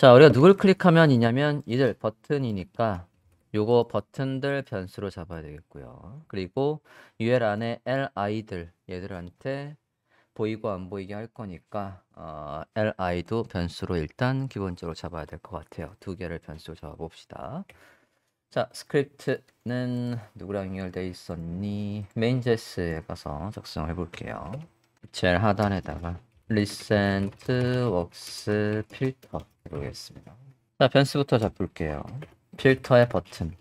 자, 우리가 누굴 클릭하면 이냐면 이들 버튼이니까 요거 버튼들 변수로 잡아야 되겠고요. 그리고 UL 안에 li들 얘들한테 보이고 안 보이게 할 거니까 어, li도 변수로 일단 기본적으로 잡아야 될 것 같아요. 두 개를 변수로 잡아봅시다. 자, 스크립트는 누구랑 연결돼 있었니? 메인 제스에 가서 작성을 해볼게요. 제일 하단에다가 recent works filter 부탁겠습니다 음. 자, 변수부터 잡을게요. 필터의 버튼,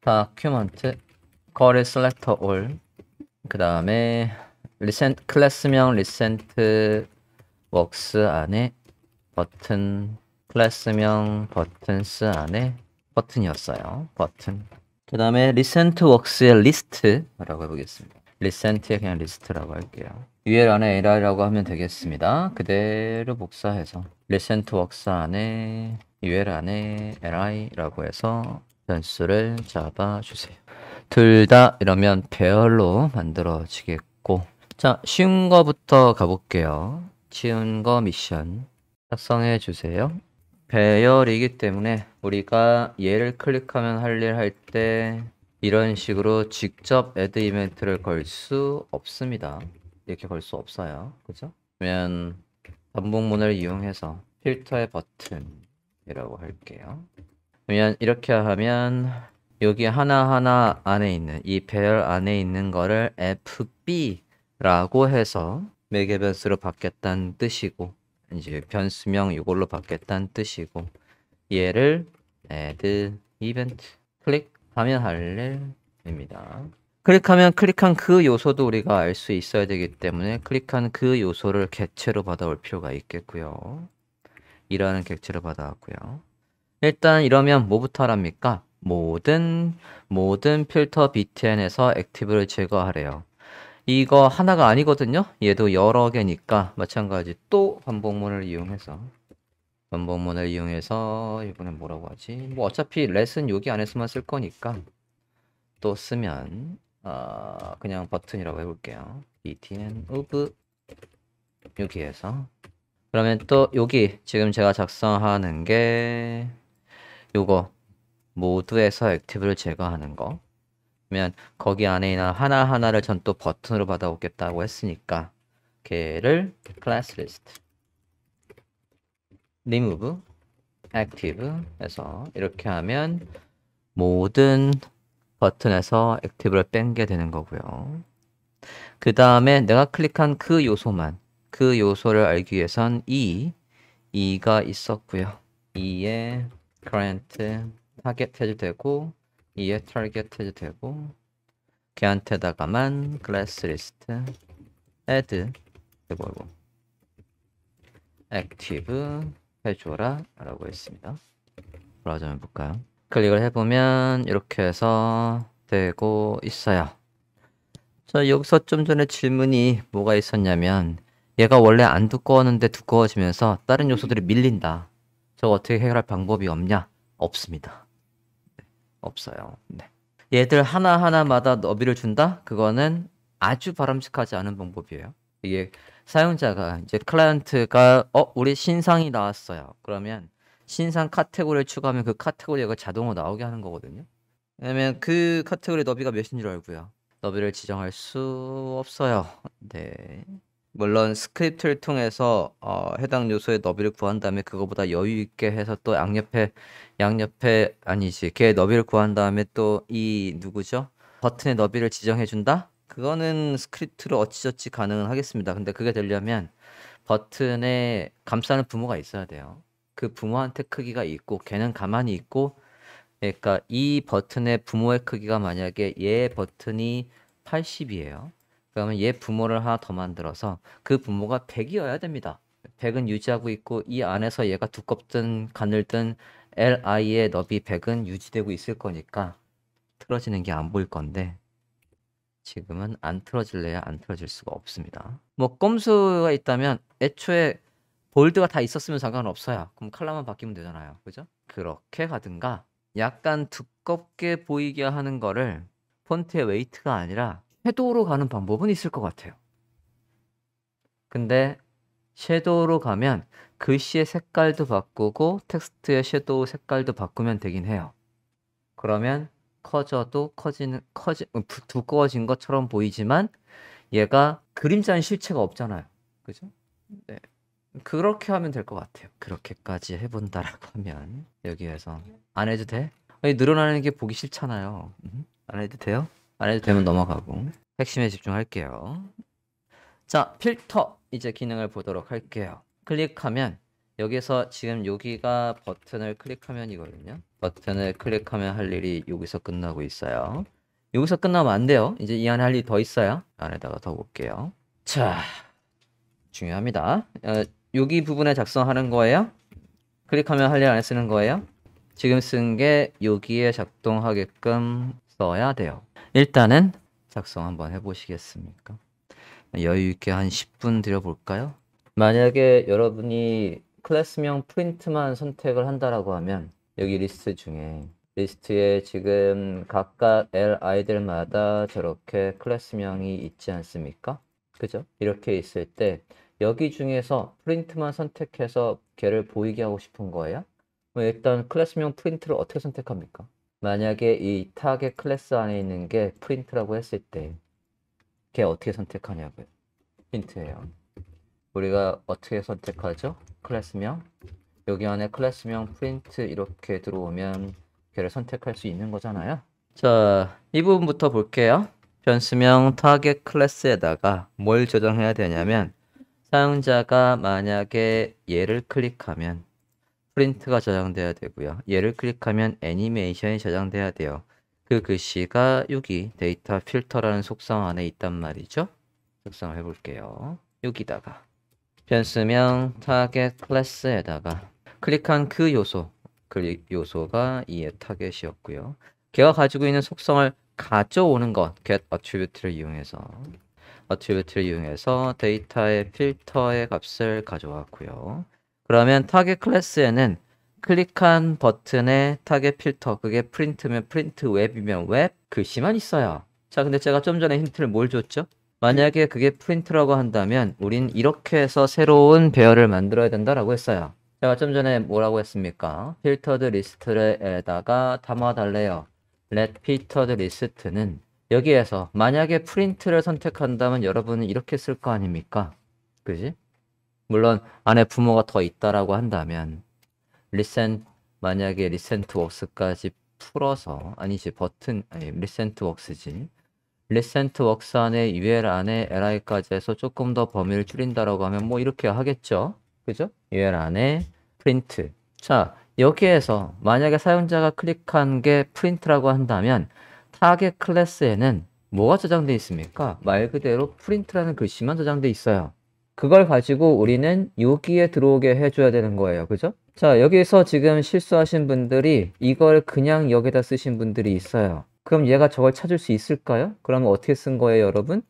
다큐먼트, 거래 셀렉터 올, 그 다음에 리센 클래스명 리센트 웍스 안에 버튼 클래스명 버튼스 안에 버튼이었어요. 버튼. 그 다음에 리센트 웍스의 리스트라고 해보겠습니다. 리센트에 그냥 리스트라고 할게요. UL 안에 l r i 라고 하면 되겠습니다. 그대로 복사해서 리센트 웍스 안에 UL 안에 l i 라고 해서 변수를 잡아주세요. 둘 다 이러면 배열로 만들어지겠고 자 쉬운 거부터 가볼게요. 쉬운 거 미션 작성해 주세요. 배열이기 때문에 우리가 얘를 클릭하면 할일할때 이런 식으로 직접 애드 이벤트를 걸 수 없습니다. 이렇게 걸 수 없어요. 그죠? 그러면 반복문을 이용해서 필터의 버튼이라고 할게요. 그러면 이렇게 하면 여기 하나하나 안에 있는 이 배열 안에 있는 거를 FB라고 해서 매개 변수로 바뀌었다는 뜻이고 이제 변수명 이걸로 바뀌었다는 뜻이고 얘를 add 이벤트 클릭 하면 할렐입니다. 클릭하면 클릭한 그 요소도 우리가 알 수 있어야 되기 때문에 클릭한 그 요소를 객체로 받아올 필요가 있겠고요. 이라는 객체로 받아왔고요. 일단 이러면 뭐부터 하랍니까? 모든 모든 필터 btn에서 액티브를 제거하래요. 이거 하나가 아니거든요. 얘도 여러 개니까 마찬가지 또 반복문을 이용해서 연봉문을 이용해서 이번엔 뭐라고 하지? 뭐 어차피 레슨 여기 안에서만 쓸 거니까 또 쓰면 어 그냥 버튼이라고 해볼게요. btn of 여기에서 그러면 또 여기 지금 제가 작성하는 게 요거 모두에서 액티브를 제거하는 거 그러면 거기 안에 있는 하나하나를 전 또 버튼으로 받아오겠다고 했으니까 걔를 클래스 리스트 remove active 해서 이렇게 하면 모든 버튼에서 액티브를 뺀게 되는 거고요. 그 다음에 내가 클릭한 그 요소만 그 요소를 알기 위해선 E, E가 있었고요. 이에 current 타겟 해도 되고 이에 target 해도 되고 걔한테다가만 class list add 해보고 active 해줘라 라고 있습니다 브라우저 해볼까요 클릭을 해보면 이렇게 해서 되고 있어요 자 여기서 좀 전에 질문이 뭐가 있었냐면 얘가 원래 안 두꺼웠는데 두꺼워지면서 다른 요소들이 밀린다 저거 어떻게 해결할 방법이 없냐 없습니다 네, 없어요 네. 얘들 하나하나마다 너비를 준다 그거는 아주 바람직하지 않은 방법이에요 이게 사용자가 이제 클라이언트가 어 우리 신상이 나왔어요. 그러면 신상 카테고리를 추가하면 그 카테고리가 자동으로 나오게 하는 거거든요. 왜냐면 그 카테고리 너비가 몇인 줄 알고요. 너비를 지정할 수 없어요. 네. 물론 스크립트를 통해서 어, 해당 요소의 너비를 구한 다음에 그거보다 여유 있게 해서 또 양옆에 양옆에 아니지 걔 너비를 구한 다음에 또 이 누구죠? 버튼의 너비를 지정해 준다. 그거는 스크립트로 어찌저찌 가능은 하겠습니다. 근데 그게 되려면 버튼에 감싸는 부모가 있어야 돼요. 그 부모한테 크기가 있고 걔는 가만히 있고 그러니까 이 버튼의 부모의 크기가 만약에 얘 버튼이 80이에요. 그러면 얘 부모를 하나 더 만들어서 그 부모가 100이어야 됩니다. 100은 유지하고 있고 이 안에서 얘가 두껍든 가늘든 li의 너비 100은 유지되고 있을 거니까 틀어지는 게 안 보일 건데 지금은 안 틀어질래야 안 틀어질 수가 없습니다. 뭐 꼼수가 있다면 애초에 볼드가 다 있었으면 상관없어요. 그럼 칼라만 바뀌면 되잖아요. 그죠? 그렇게 가든가 약간 두껍게 보이게 하는 거를 폰트의 웨이트가 아니라 섀도우로 가는 방법은 있을 것 같아요. 근데 섀도우로 가면 글씨의 색깔도 바꾸고 텍스트의 섀도우 색깔도 바꾸면 되긴 해요. 그러면 커져도 커지는 커지 어, 두꺼워진 것처럼 보이지만 얘가 그림자는 실체가 없잖아요. 그죠? 네. 그렇게 하면 될 것 같아요. 그렇게까지 해본다라고 하면 여기에서 안 해도 돼? 아니, 늘어나는 게 보기 싫잖아요. 음? 안 해도 돼요? 안 해도 되면 넘어가고 핵심에 집중할게요. 자, 필터 이제 기능을 보도록 할게요. 클릭하면 여기서 지금 여기가 버튼을 클릭하면이거든요. 버튼을 클릭하면 할 일이 여기서 끝나고 있어요. 여기서 끝나면 안 돼요. 이제 이 안에 할일 더 있어요. 안에다가 더 볼게요. 자, 중요합니다. 어, 여기 부분에 작성하는 거예요. 클릭하면 할 일 안에 쓰는 거예요. 지금 쓴 게 여기에 작동하게끔 써야 돼요. 일단은 작성 한번 해보시겠습니까? 여유 있게 한 10분 드려볼까요? 만약에 여러분이 클래스명 프린트만 선택을 한다라고 하면 여기 리스트 중에 리스트에 지금 각각 L 아이들마다 저렇게 클래스명이 있지 않습니까? 그죠? 이렇게 있을 때 여기 중에서 프린트만 선택해서 걔를 보이게 하고 싶은 거예요? 일단 클래스명 프린트를 어떻게 선택합니까? 만약에 이 타겟 클래스 안에 있는 게 프린트라고 했을 때 걔 어떻게 선택하냐고요. 힌트예요. 우리가 어떻게 선택하죠? 클래스명 여기 안에 클래스명 프린트 이렇게 들어오면 걔를 선택할 수 있는 거잖아요. 자, 이 부분부터 볼게요. 변수명 타겟 클래스에다가 뭘 저장해야 되냐면 사용자가 만약에 얘를 클릭하면 프린트가 저장돼야 되고요. 얘를 클릭하면 애니메이션이 저장돼야 돼요. 그 글씨가 여기 데이터 필터라는 속성 안에 있단 말이죠. 속성을 해볼게요. 여기다가 변수명 타겟 클래스에다가 클릭한 그 요소 그 요소가 이의 타겟이었고요. 걔가 가지고 있는 속성을 가져오는 것 get attribute를 이용해서 attribute를 이용해서 데이터의 필터의 값을 가져왔고요. 그러면 타겟 클래스에는 클릭한 버튼의 타겟 필터 그게 프린트면 프린트 웹이면 웹 글씨만 있어요. 자 근데 제가 좀 전에 힌트를 뭘 줬죠? 만약에 그게 프린트라고 한다면 우린 이렇게 해서 새로운 배열을 만들어야 된다라고 했어요. 제가 좀 전에 뭐라고 했습니까? 필터드 리스트에다가 담아달래요. let 필터드 리스트는 여기에서 만약에 프린트를 선택한다면 여러분은 이렇게 쓸 거 아닙니까? 그지? 물론 안에 부모가 더 있다라고 한다면 리센 만약에 리센트 웍스까지 풀어서 아니지 버튼 아니 리센트 웍스지 리센트 웍스 안에 UL 안에 LI까지 해서 조금 더 범위를 줄인다라고 하면 뭐 이렇게 하겠죠. 그죠? UL 안에 프린트. 자, 여기에서 만약에 사용자가 클릭한 게 프린트라고 한다면 타겟 클래스에는 뭐가 저장되어 있습니까? 말 그대로 프린트라는 글씨만 저장되어 있어요. 그걸 가지고 우리는 여기에 들어오게 해줘야 되는 거예요. 그죠? 자, 여기서 지금 실수하신 분들이 이걸 그냥 여기다 쓰신 분들이 있어요. 그럼 얘가 저걸 찾을 수 있을까요? 그러면 어떻게 쓴 거예요, 여러분?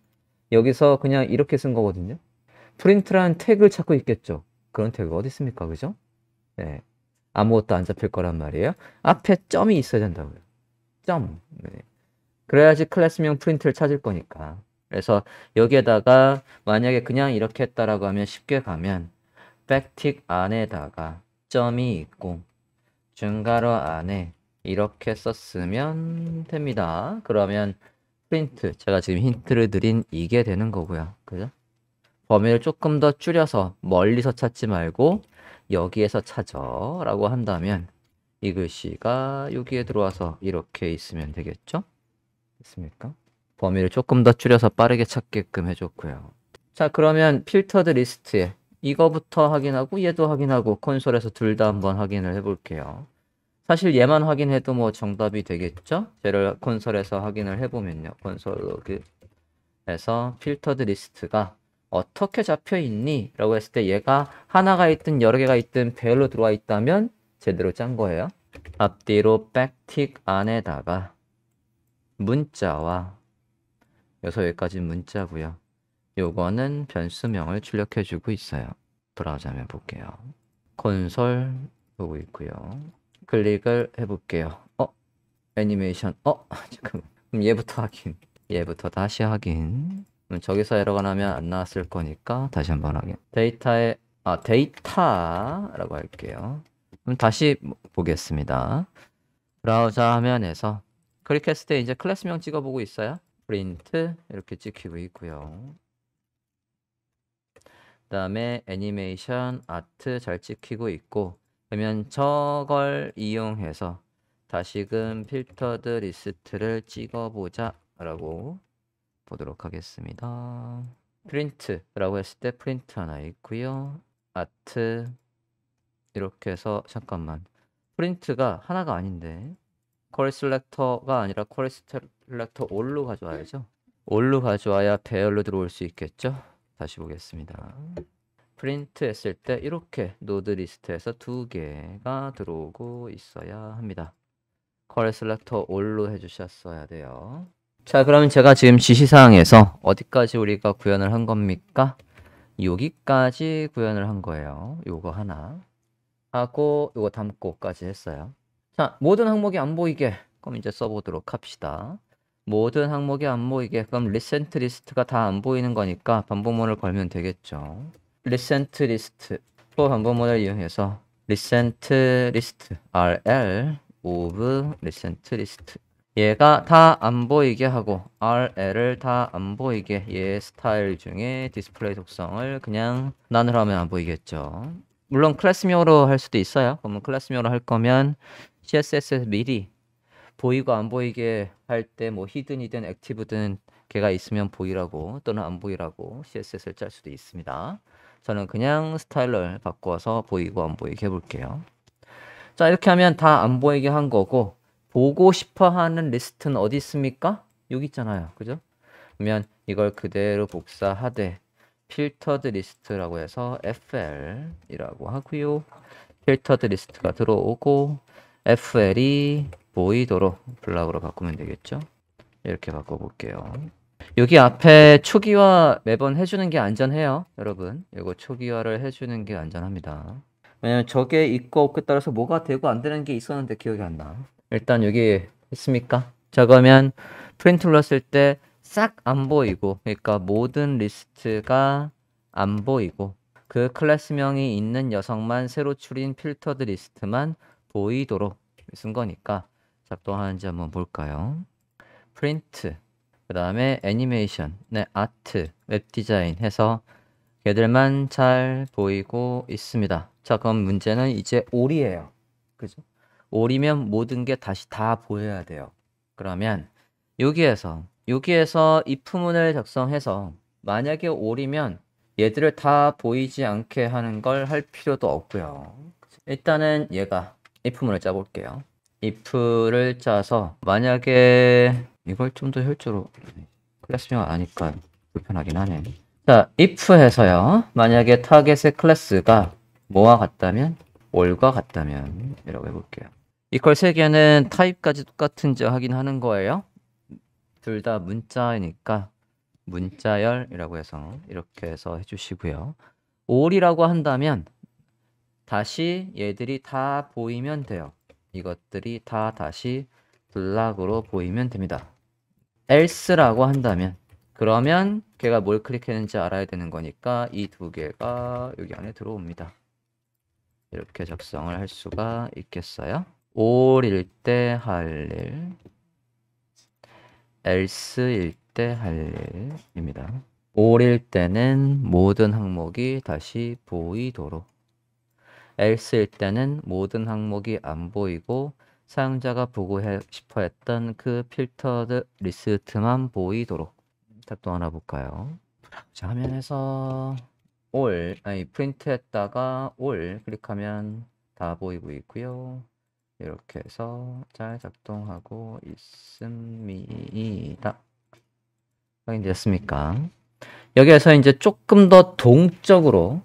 여기서 그냥 이렇게 쓴 거거든요. 프린트란 태그를 찾고 있겠죠. 그런 태그가 어디 있습니까? 그죠? 네. 아무것도 안 잡힐 거란 말이에요. 앞에 점이 있어야 된다고요. 점. 네. 그래야지 클래스명 프린트를 찾을 거니까. 그래서 여기에다가 만약에 그냥 이렇게 했다라고 하면 쉽게 가면 백틱 안에다가 점이 있고 중괄호 안에 이렇게 썼으면 됩니다. 그러면 프린트 제가 지금 힌트를 드린 이게 되는 거고요. 그죠? 범위를 조금 더 줄여서 멀리서 찾지 말고 여기에서 찾아 라고 한다면 이 글씨가 여기에 들어와서 이렇게 있으면 되겠죠? 됐습니까? 범위를 조금 더 줄여서 빠르게 찾게끔 해줬고요. 자 그러면 필터드 리스트에 이거부터 확인하고 얘도 확인하고 콘솔에서 둘 다 한번 확인을 해볼게요. 사실 얘만 확인해도 뭐 정답이 되겠죠? 쟤를 콘솔에서 확인을 해보면요. 콘솔 로그에서 필터드 리스트가 어떻게 잡혀 있니? 라고 했을 때 얘가 하나가 있든 여러 개가 있든 배열로 들어와 있다면 제대로 짠 거예요. 앞뒤로 백틱 안에다가 문자와 여기서 여기까지 문자고요. 요거는 변수명을 출력해주고 있어요. 브라우저 화면 볼게요. 콘솔 보고 있고요. 클릭을 해볼게요. 어? 애니메이션. 어? 잠깐만. 얘부터 확인. 얘부터 다시 확인. 그럼 저기서 에러가 나면 안 나왔을 거니까 다시 한 번 확인. 데이터에, 아, 데이터라고 할게요. 그럼 다시 보겠습니다. 브라우저 화면에서 클릭했을 때 이제 클래스명 찍어보고 있어요. 프린트 이렇게 찍히고 있고요. 그 다음에 애니메이션, 아트 잘 찍히고 있고 그러면 저걸 이용해서 다시금 필터드 리스트를 찍어보자 라고 보도록 하겠습니다. 프린트라고 했을 때 프린트 하나 있고요. 아트 이렇게 해서 잠깐만 프린트가 하나가 아닌데 쿼리 셀렉터가 아니라 쿼리 셀렉터 올로 가져와야죠. 올로 가져와야 배열로 들어올 수 있겠죠? 다시 보겠습니다. 프린트 했을 때 이렇게 노드 리스트에서 두 개가 들어오고 있어야 합니다. 커컬 셀렉터 올로 해주셨어야 돼요. 자 그러면 제가 지금 지시사항에서 어디까지 우리가 구현을 한 겁니까? 여기까지 구현을 한 거예요. 요거 하나 하고 요거 담고까지 했어요. 자 모든 항목이 안 보이게 그럼 이제 써보도록 합시다. 모든 항목이 안 보이게 그럼 리센트 리스트가 다 안 보이는 거니까 반복문을 걸면 되겠죠. 리센트 리스트 플로우 반복문을 이용해서 리센트 리스트 rl of 리센트 리스트 얘가 다 안 보이게 하고 RL을 다 안 보이게 얘 스타일 중에 디스플레이 속성을 그냥 난으로 하면 안 보이겠죠. 물론 클래스명으로 할 수도 있어요. 그러면 클래스명으로 할 거면 CSS에서 미리 보이고 안 보이게 할 때 뭐 히든이든 액티브든 걔가 있으면 보이라고 또는 안 보이라고 CSS를 짤 수도 있습니다. 저는 그냥 스타일러를 바꿔서 보이고 안 보이게 해볼게요. 자 이렇게 하면 다 안 보이게 한 거고 보고 싶어 하는 리스트는 어디 있습니까? 여기 있잖아요. 그죠? 그러면 이걸 그대로 복사하되 필터드 리스트라고 해서 FL이라고 하고요. 필터드 리스트가 들어오고 FL이 보이도록 블락으로 바꾸면 되겠죠? 이렇게 바꿔볼게요. 여기 앞에 초기화 매번 해주는 게 안전해요 여러분 이거 초기화를 해주는 게 안전합니다 왜냐면 저게 있고 없고 따라서 뭐가 되고 안 되는 게 있었는데 기억이 안나 일단 여기 있습니까? 자 그러면 프린트 눌렀을 때 싹 안 보이고 그러니까 모든 리스트가 안 보이고 그 클래스명이 있는 여성만 새로 추린 필터드 리스트만 보이도록 쓴 거니까 작동하는지 한번 볼까요? 프린트 그 다음에 애니메이션, 네, 아트, 웹디자인 해서 얘들만 잘 보이고 있습니다. 자, 그럼 문제는 이제 올이에요. 그죠? 올이면 모든 게 다시 다 보여야 돼요. 그러면 여기에서, 여기에서 이 표문을 작성해서 만약에 올이면 얘들을 다 보이지 않게 하는 걸 할 필요도 없고요. 일단은 얘가 이 표문을 짜볼게요. if를 짜서 만약에 이걸 좀 더효율로 클래스명 아니까 불편하긴 하네 자 if 해서요 만약에 타겟의 클래스가 뭐와 같다면 올과 같다면 이라고 해볼게요 이퀄 세 개는 타입까지 똑같은지 확인하는 거예요 둘 다 문자니까 이 문자열이라고 해서 이렇게 해서 해주시고요 올이라고 한다면 다시 얘들이 다 보이면 돼요 이것들이 다 다시 블락으로 보이면 됩니다. else라고 한다면 그러면 걔가 뭘 클릭했는지 알아야 되는 거니까 이 두 개가 여기 안에 들어옵니다. 이렇게 작성을 할 수가 있겠어요. all일 때 할 일, else일 때 할 일입니다. all일 때는 모든 항목이 다시 보이도록 else일 때는 모든 항목이 안 보이고 사용자가 보고 싶어 했던 그 필터드 리스트만 보이도록 탭도 하나 볼까요? 자, 화면에서 all 아니 프린트 했다가 all 클릭하면 다 보이고 있고요. 이렇게 해서 잘 작동하고 있습니다. 확인되었습니까 여기에서 이제 조금 더 동적으로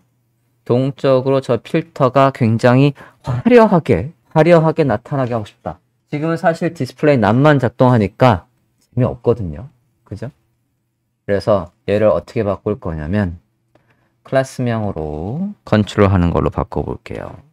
동적으로 저 필터가 굉장히 화려하게 화려하게 나타나게 하고 싶다. 지금은 사실 디스플레이 낮만 작동하니까 재미없거든요. 그죠? 그래서 얘를 어떻게 바꿀 거냐면 클래스명으로 컨트롤 하는 걸로 바꿔볼게요.